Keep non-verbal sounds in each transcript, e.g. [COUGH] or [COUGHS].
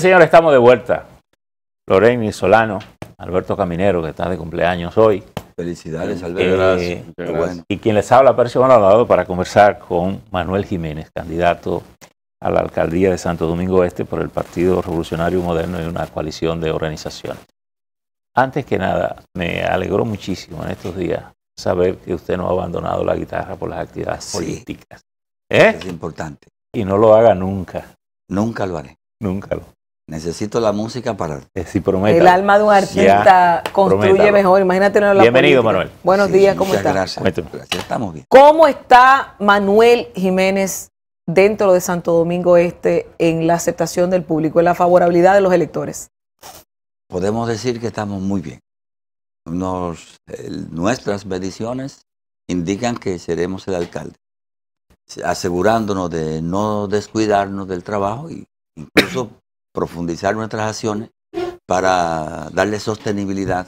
señores, estamos de vuelta. y Solano, Alberto Caminero, que está de cumpleaños hoy. Felicidades, Alberto. Eh, eh, y quien les habla, un para conversar con Manuel Jiménez, candidato a la alcaldía de Santo Domingo Este por el Partido Revolucionario Moderno y una coalición de organizaciones. Antes que nada, me alegró muchísimo en estos días saber que usted no ha abandonado la guitarra por las actividades políticas. ¿Eh? Es importante. Y no lo haga nunca. Nunca lo haré. Nunca lo. Necesito la música para. Eh, sí, El alma de un artista construye mejor. Imagínate la Bienvenido, Manuel. Buenos días, ¿cómo estás? Gracias. estamos bien. ¿Cómo está Manuel Jiménez dentro de Santo Domingo Este en la aceptación del público, en la favorabilidad de los electores? Podemos decir que estamos muy bien. nuestras mediciones indican que seremos el alcalde, asegurándonos de no descuidarnos del trabajo e incluso profundizar nuestras acciones para darle sostenibilidad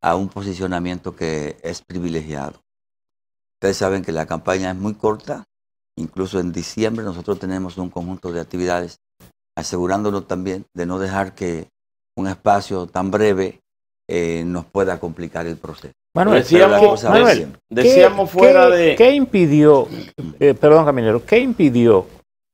a un posicionamiento que es privilegiado. Ustedes saben que la campaña es muy corta, incluso en diciembre nosotros tenemos un conjunto de actividades asegurándonos también de no dejar que un espacio tan breve eh, nos pueda complicar el proceso. Manuel, decíamos, fuera de... ¿Qué impidió, eh, perdón Caminero, qué impidió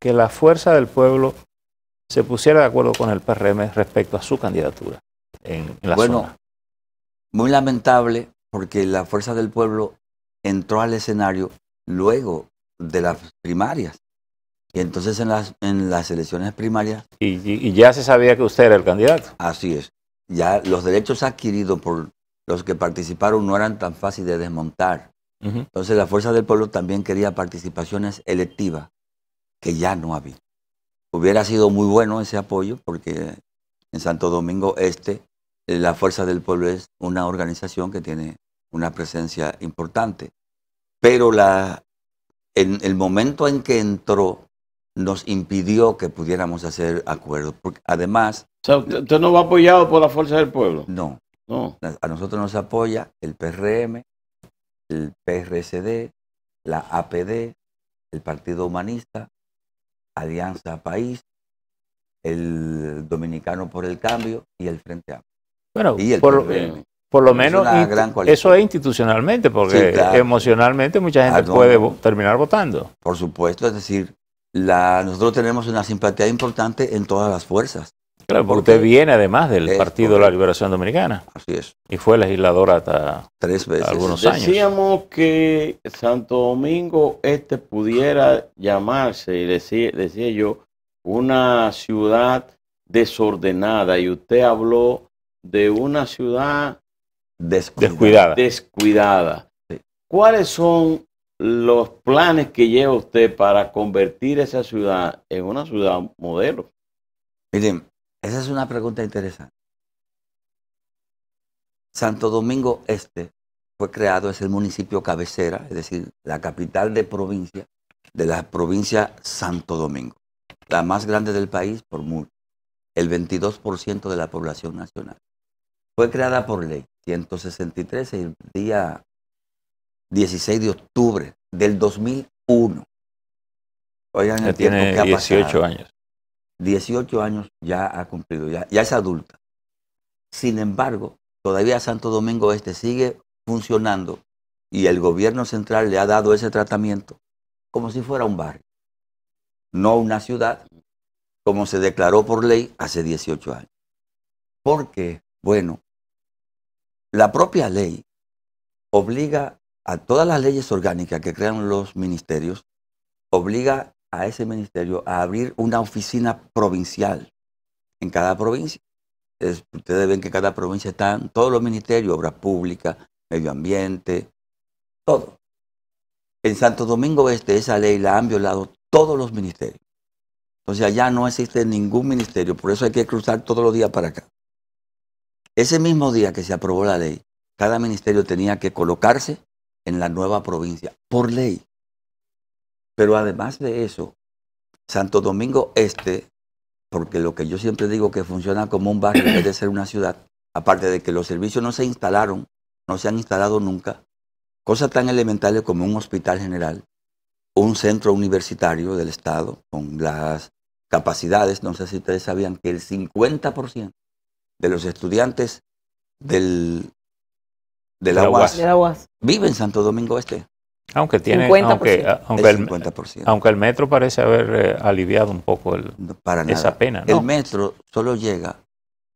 que la fuerza del pueblo se pusiera de acuerdo con el PRM respecto a su candidatura en, en bueno, Muy lamentable porque la Fuerza del Pueblo entró al escenario luego de las primarias. Y entonces en las, en las elecciones primarias... Y, ya se sabía que usted era el candidato. Así es. Ya los derechos adquiridos por los que participaron no eran tan fáciles de desmontar. Entonces la Fuerza del Pueblo también quería participaciones electivas que ya no había. Hubiera sido muy bueno ese apoyo porque en Santo Domingo Este eh, la Fuerza del Pueblo es una organización que tiene una presencia importante. Pero la, en el momento en que entró nos impidió que pudiéramos hacer acuerdos. además... usted, no va apoyado por la Fuerza del Pueblo. No. no. A nosotros nos apoya el PRM, el PRSD, la APD, el Partido Humanista, Alianza País, el Dominicano por el Cambio y el Frente Amplio. Bueno, y por, lo menos eso es institucionalmente, porque emocionalmente mucha gente puede terminar votando. Por supuesto, es decir, nosotros tenemos una simpatía importante en todas las fuerzas. Claro, porque usted viene además del Partido de la Liberación Dominicana. Así es. Y fue legisladora hasta tres veces. Algunos años. Decíamos que Santo Domingo este pudiera llamarse, y decía, yo, una ciudad desordenada. Y usted habló de una ciudad descuidada. ¿Cuáles son los planes que lleva usted para convertir esa ciudad en una ciudad modelo? Miren, esa es una pregunta interesante. Santo Domingo Este fue creado, es el municipio cabecera, es decir, la capital de provincia de la provincia Santo Domingo, la más grande del país por mucho, el 22% de la población nacional. Fue creada por ley 163 el día 16 de octubre del 2001. Oigan, el tiene tiempo que ha 18 años. 18 años ya ha cumplido, ya, es adulta. Sin embargo, todavía Santo Domingo Este sigue funcionando y el gobierno central le ha dado ese tratamiento como si fuera un barrio, no una ciudad, como se declaró por ley hace 18 años. Porque, bueno, la propia ley obliga a todas las leyes orgánicas que crean los ministerios, obliga a ese ministerio a abrir una oficina provincial en cada provincia. ustedes ven que en cada provincia están todos los ministerios, obras públicas, medio ambiente, todo. En Santo Domingo Este esa ley la han violado todos los ministerios. Entonces allá no existe ningún ministerio, por eso hay que cruzar todos los días para acá. Ese mismo día que se aprobó la ley, cada ministerio tenía que colocarse en la nueva provincia, por ley. Pero además de eso, Santo Domingo Este, porque lo que yo siempre digo que funciona como un barrio de ser una ciudad, aparte de que los servicios no se instalaron, no se han instalado nunca, cosas tan elementales como un hospital general, un centro universitario del Estado, con las capacidades, no sé si ustedes sabían que el 50% de los estudiantes del, de la, de vive en Santo Domingo Este. Aunque tiene, Aunque, el, metro parece haber eh, aliviado un poco el, esa pena. El metro solo llega,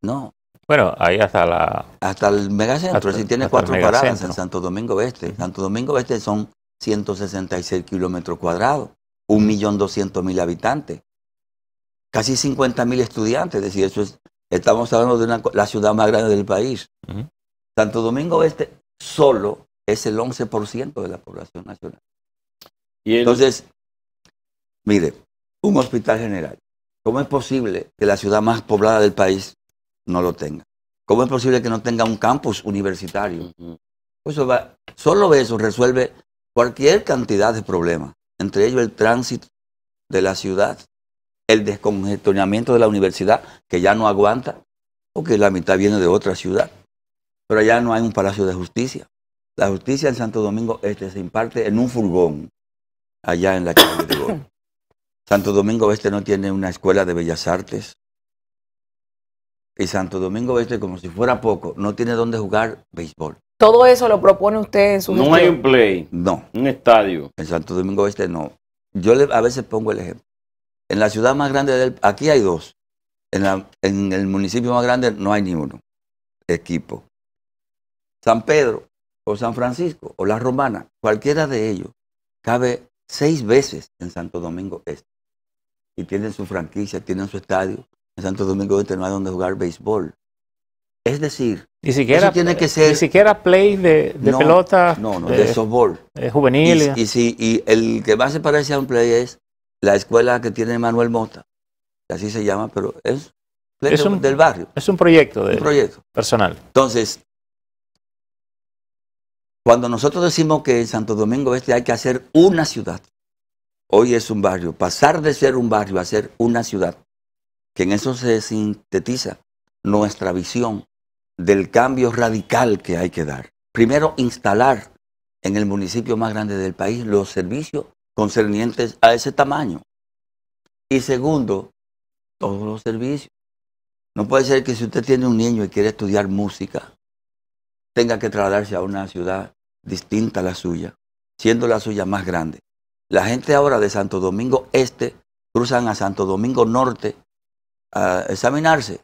no. Bueno, ahí hasta la... Hasta el megacentro, si tiene cuatro paradas en Santo Domingo Este. Santo Domingo Este son 166 kilómetros cuadrados, 1.200.000 habitantes, casi 50.000 estudiantes, es decir, eso es, estamos hablando de una, la ciudad más grande del país. Santo Domingo Este solo es el 11% de la población nacional. ¿Y Entonces, mire, un hospital general. ¿Cómo es posible que la ciudad más poblada del país no lo tenga? ¿Cómo es posible que no tenga un campus universitario? eso va, solo eso resuelve cualquier cantidad de problemas, entre ellos el tránsito de la ciudad, el descongestionamiento de la universidad, que ya no aguanta, porque la mitad viene de otra ciudad. Pero allá no hay un palacio de justicia. La justicia en Santo Domingo Este se imparte en un furgón allá en la calle de Gol. [COUGHS] Santo Domingo Este no tiene una escuela de bellas artes. Y Santo Domingo Este, como si fuera poco, no tiene dónde jugar béisbol. ¿Todo eso lo propone usted en su No hay un play. No. Un estadio. En Santo Domingo Este no. Yo le, a veces pongo el ejemplo. En la ciudad más grande del... Aquí hay dos. En, en el municipio más grande no hay ni uno. Equipo. San Pedro, o San Francisco o la Romana, cualquiera de ellos, cabe seis veces en Santo Domingo Este. Y tienen su franquicia, tienen su estadio. En Santo Domingo Este no hay donde jugar béisbol. Es decir, ni siquiera, tiene que ser... Ni siquiera play de, pelota. No, no, de, softball. juvenil. Y, y el que más se parece a un play es la escuela que tiene Manuel Mota. así se llama, pero es, del barrio. Es un proyecto, de, un proyecto personal. Entonces, cuando nosotros decimos que en Santo Domingo Este hay que hacer una ciudad, hoy es un barrio, pasar de ser un barrio a ser una ciudad, que en eso se sintetiza nuestra visión del cambio radical que hay que dar. Primero, instalar en el municipio más grande del país los servicios concernientes a ese tamaño. Y segundo, todos los servicios. No puede ser que si usted tiene un niño y quiere estudiar música, tenga que trasladarse a una ciudad distinta a la suya, siendo la suya más grande. La gente ahora de Santo Domingo Este cruzan a Santo Domingo Norte a examinarse.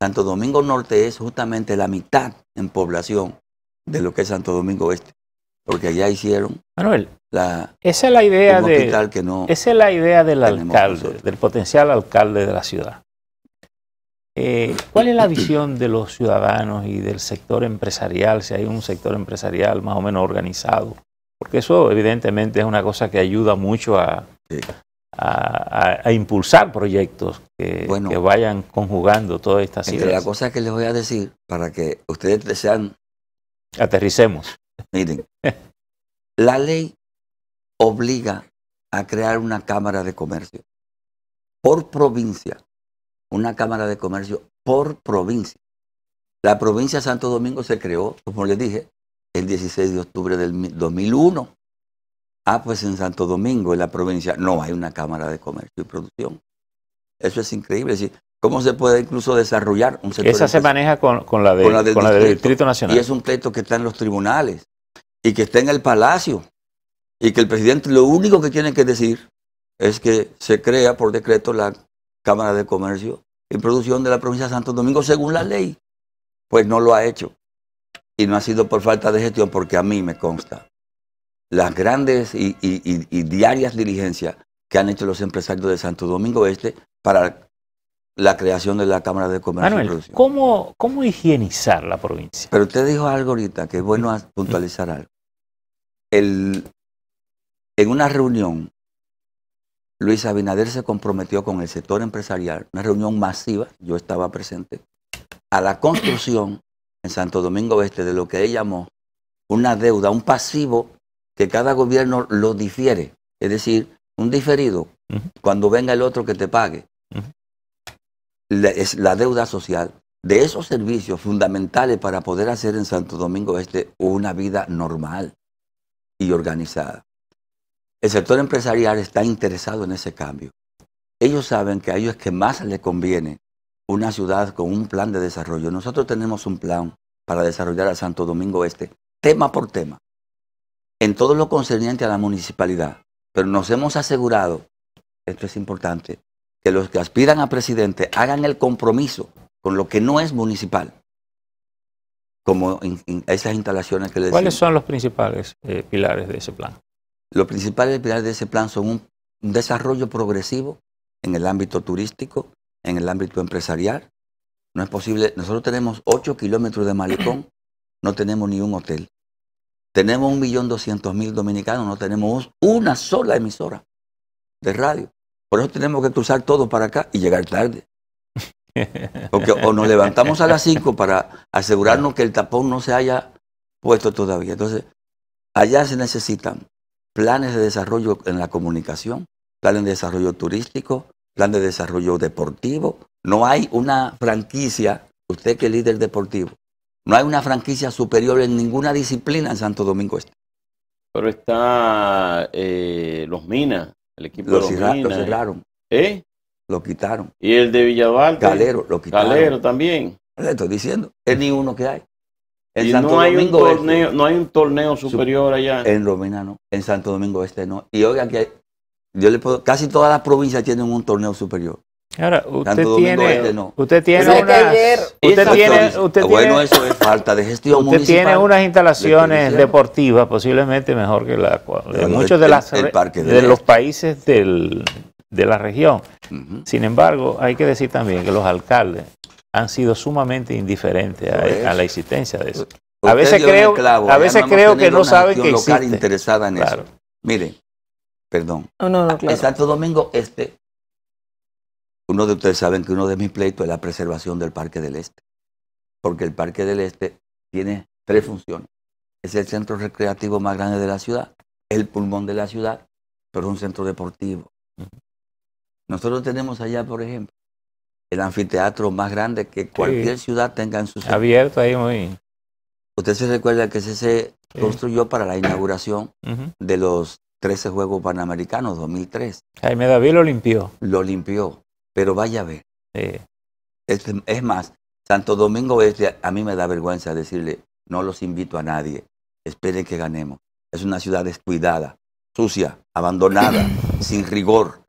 Santo Domingo Norte es justamente la mitad en población de lo que es Santo Domingo Este, porque allá hicieron Manuel, esa es la idea es la idea del alcalde, del potencial alcalde de la ciudad. Eh, ¿Cuál es la visión de los ciudadanos y del sector empresarial, si hay un sector empresarial más o menos organizado? Porque eso evidentemente es una cosa que ayuda mucho a, impulsar proyectos que, vayan conjugando todas estas ideas. la cosa que les voy a decir, para que ustedes sean... Aterricemos. Miren, [LAUGHS] la ley obliga a crear una Cámara de Comercio por provincia una Cámara de Comercio por provincia. La provincia de Santo Domingo se creó, como les dije, el 16 de octubre del 2001. Ah, pues en Santo Domingo, en la provincia, no hay una Cámara de Comercio y Producción. Eso es increíble. ¿Cómo se puede incluso desarrollar un sector? Esa se maneja con, la de, distrito, la del Distrito Nacional. Y es un pleito que está en los tribunales y que está en el Palacio. Y que el presidente lo único que tiene que decir es que se crea por decreto la Cámara de Comercio y Producción de la provincia de Santo Domingo según la ley. Pues no lo ha hecho. Y no ha sido por falta de gestión, porque a mí me consta. Las grandes y, diarias diligencias que han hecho los empresarios de Santo Domingo Este para la creación de la Cámara de Comercio y Producción. ¿cómo, ¿cómo higienizar la provincia? Pero usted dijo algo ahorita, que es bueno puntualizar algo. en una reunión Luis Abinader se comprometió con el sector empresarial, una reunión masiva, yo estaba presente, a la construcción en Santo Domingo Este de lo que él llamó una deuda, un pasivo que cada gobierno lo difiere, es decir, un diferido, cuando venga el otro que te pague. es la deuda social de esos servicios fundamentales para poder hacer en Santo Domingo Este una vida normal y organizada. El sector empresarial está interesado en ese cambio. Ellos saben que a ellos es que más les conviene una ciudad con un plan de desarrollo. Nosotros tenemos un plan para desarrollar a Santo Domingo Este, tema por tema, en todo lo concerniente a la municipalidad. Pero nos hemos asegurado, esto es importante, que los que aspiran a presidente hagan el compromiso con lo que no es municipal, como en esas instalaciones que les ¿Cuáles son los principales eh, pilares de ese plan? Los principales pilares de ese plan son un, desarrollo progresivo en el ámbito turístico, en el ámbito empresarial. No es posible, nosotros tenemos 8 kilómetros de malecón, [CLEARS THROAT] no tenemos ni un hotel. Tenemos 1.200.000 dominicanos, no tenemos una sola emisora de radio. Por eso tenemos que cruzar todo para acá y llegar tarde. [LAUGHS] Porque o nos levantamos a las 5 para asegurarnos que el tapón no se haya puesto todavía. Entonces, allá se necesitan planes de desarrollo en la comunicación, planes de desarrollo turístico, planes de desarrollo deportivo. No hay una franquicia, usted que es líder deportivo, no hay una franquicia superior en ninguna disciplina en Santo Domingo Este. Pero está eh, Los Minas, el equipo los de Los Minas. Lo ¿eh? cerraron. ¿Eh? Lo quitaron. ¿Y el de Villaval? Galero, lo quitaron. Galero también. Le estoy diciendo, es ni uno que hay y no hay un torneo, superior allá. En Romina no, en Santo Domingo Este no. Y oigan que yo le casi todas las provincias tienen un torneo superior. Ahora, este, usted tiene, usted tiene, usted tiene, bueno, eso es falta de gestión usted tiene unas instalaciones deportivas posiblemente mejor que la de muchos de, las, de, los este. países de la región. Sin embargo, hay que decir también que los alcaldes han sido sumamente indiferentes a, e, la existencia de eso. a veces creo, a veces creo que no saben que existe. interesada en eso. Miren, perdón. Ah, en Santo Domingo Este, uno de ustedes saben que uno de mis pleitos es la preservación del Parque del Este. Porque el Parque del Este tiene tres funciones. Es el centro recreativo más grande de la ciudad, el pulmón de la ciudad, pero es un centro deportivo. Nosotros tenemos allá, por ejemplo, el anfiteatro más grande que cualquier ciudad tenga en su ciudad. Abierto ahí muy. Usted se recuerda que ese se construyó para la inauguración de los 13 Juegos Panamericanos 2003. Jaime David lo limpió. Lo limpió, pero vaya a ver. Este, es, más, Santo Domingo Este, a mí me da vergüenza decirle, no los invito a nadie, esperen que ganemos. Es una ciudad descuidada, sucia, abandonada, [COUGHS] sin rigor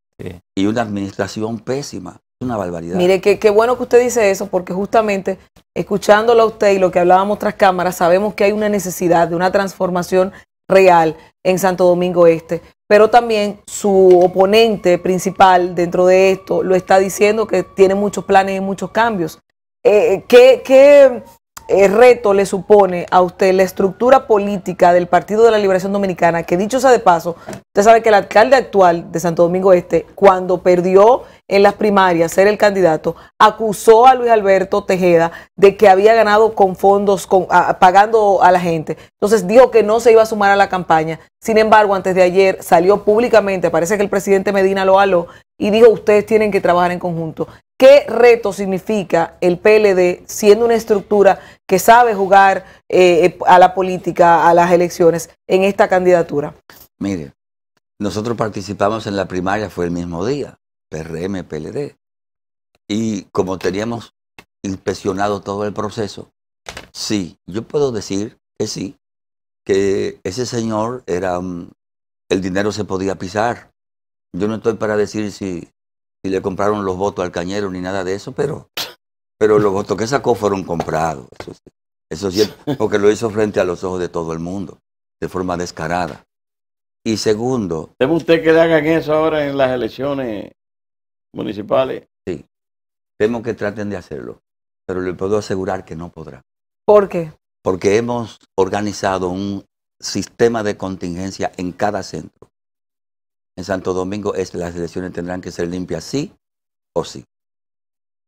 y una administración pésima una barbaridad. Mire, qué bueno que usted dice eso, porque justamente escuchándolo a usted y lo que hablábamos tras cámaras, sabemos que hay una necesidad de una transformación real en Santo Domingo Este. Pero también su oponente principal dentro de esto lo está diciendo que tiene muchos planes y muchos cambios. Eh, eh, qué el eh, reto le supone a usted la estructura política del Partido de la Liberación Dominicana, que dicho sea de paso, usted sabe que el alcalde actual de Santo Domingo Este, cuando perdió en las primarias ser el candidato, acusó a Luis Alberto Tejeda de que había ganado con fondos, con, pagando a la gente. Entonces dijo que no se iba a sumar a la campaña. Sin embargo, antes de ayer salió públicamente, parece que el presidente Medina lo aló, y dijo, ustedes tienen que trabajar en conjunto. ¿Qué reto significa el PLD siendo una estructura que sabe jugar eh, eh, a la política, a las elecciones, en esta candidatura? Mire, nosotros participamos en la primaria, fue el mismo día, PRM, PLD. Y como teníamos inspeccionado todo el proceso, sí, yo puedo decir que sí, que ese señor era, el dinero se podía pisar. Yo no estoy para decir si y le compraron los votos al cañero ni nada de eso, pero, pero los votos que sacó fueron comprados. Eso, sí, porque lo hizo frente a los ojos de todo el mundo, de forma descarada. Y segundo. ¿Debe usted que le hagan eso ahora en las elecciones municipales? Sí. Temo que traten de hacerlo, pero le puedo asegurar que no podrá. ¿Por qué? Porque hemos organizado un sistema de contingencia en cada centro en Santo Domingo es las elecciones tendrán que ser limpias sí o sí.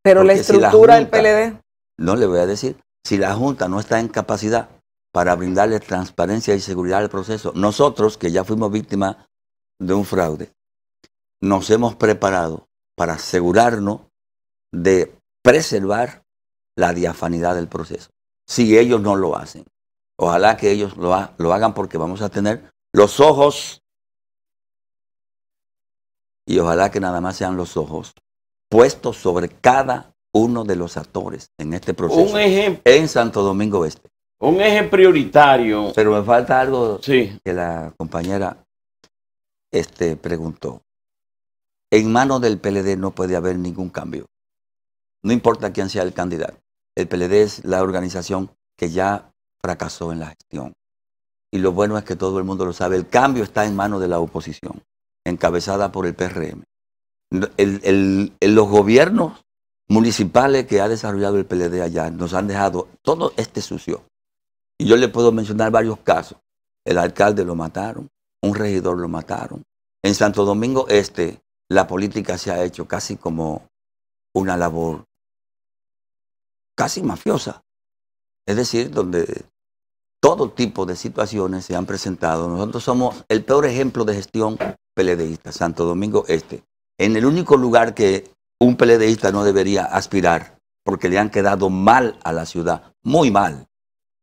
Pero la estructura del PLD. No le voy a decir, si la Junta no está en capacidad para brindarle transparencia y seguridad al proceso, nosotros que ya fuimos víctimas de un fraude, nos hemos preparado para asegurarnos de preservar la diafanidad del proceso. Si ellos no lo hacen, ojalá que ellos lo hagan porque vamos a tener los ojos y ojalá que nada más sean los ojos puestos sobre cada uno de los actores en este proceso. Un ejemplo en Santo Domingo Este. Un eje prioritario. Pero me falta algo que la compañera este, preguntó. En manos del PLD no puede haber ningún cambio. No importa quién sea el candidato. El PLD es la organización que ya fracasó en la gestión. Y lo bueno es que todo el mundo lo sabe. El cambio está en manos de la oposición encabezada por el PRM. los gobiernos municipales que ha desarrollado el PLD allá nos han dejado todo este sucio. Y yo le puedo mencionar varios casos. El alcalde lo mataron, un regidor lo mataron. En Santo Domingo Este, la política se ha hecho casi como una labor casi mafiosa. Es decir, donde todo tipo de situaciones se han presentado. Nosotros somos el peor ejemplo de gestión peledeísta, Santo Domingo Este. En el único lugar que un peledeísta no debería aspirar, porque le han quedado mal a la ciudad, muy mal.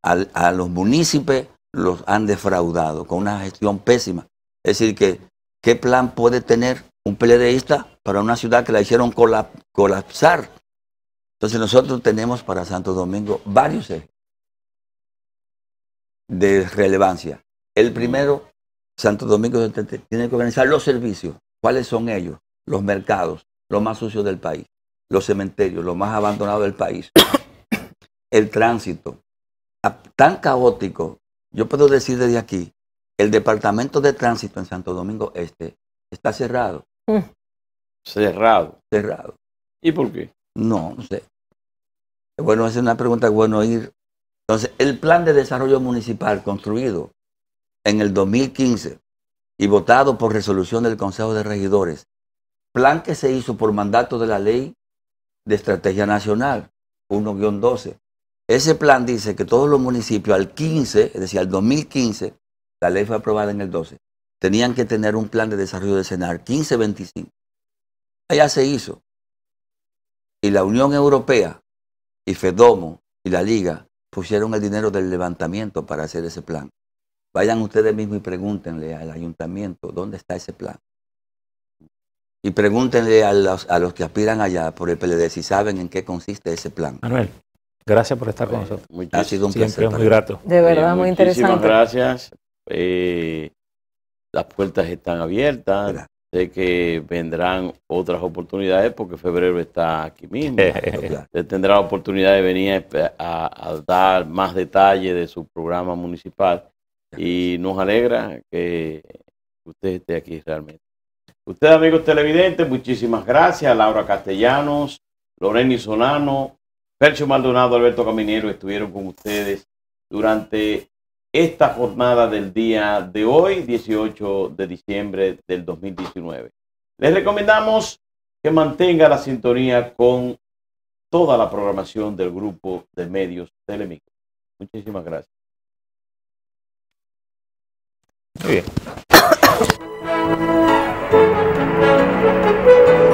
a los municipios los han defraudado con una gestión pésima. Es decir, que ¿qué plan puede tener un peledeísta para una ciudad que la hicieron colapsar? Entonces nosotros tenemos para Santo Domingo varios ejes de relevancia. El primero, Santo Domingo tiene que organizar los servicios. ¿Cuáles son ellos? Los mercados, los más sucios del país, los cementerios, los más abandonados del país, [COUGHS] el tránsito. Tan caótico, yo puedo decir desde aquí, el departamento de tránsito en Santo Domingo Este está cerrado. Mm. Cerrado. Cerrado. ¿Y por qué? No, no sé. Bueno, es una pregunta, bueno, ir entonces, el plan de desarrollo municipal construido en el 2015 y votado por resolución del Consejo de Regidores, plan que se hizo por mandato de la Ley de Estrategia Nacional 1-12. Ese plan dice que todos los municipios al 15, es decir, al 2015, la ley fue aprobada en el 12, tenían que tener un plan de desarrollo de Senar 15-25. Allá se hizo. Y la Unión Europea y FEDOMO y la Liga pusieron el dinero del levantamiento para hacer ese plan. Vayan ustedes mismos y pregúntenle al ayuntamiento dónde está ese plan. Y pregúntenle a los, que aspiran allá por el PLD si saben en qué consiste ese plan. Manuel, gracias por estar con nosotros. Ha sido un placer. Muy grato. De verdad, muy interesante. Muchísimas gracias. Eh, las puertas están abiertas. Sé que vendrán otras oportunidades porque febrero está aquí mismo. [LAUGHS] Usted tendrá la oportunidad de venir a, dar más detalles de su programa municipal y nos alegra que usted esté aquí realmente. Usted, amigos televidentes, muchísimas gracias. Laura Castellanos, Loreni Solano, Percho Maldonado, Alberto Caminero estuvieron con ustedes durante esta jornada del día de hoy, 18 de diciembre del 2019. Les recomendamos que mantenga la sintonía con toda la programación del grupo de medios Telemicro. Muchísimas gracias. Muy bien. [COUGHS]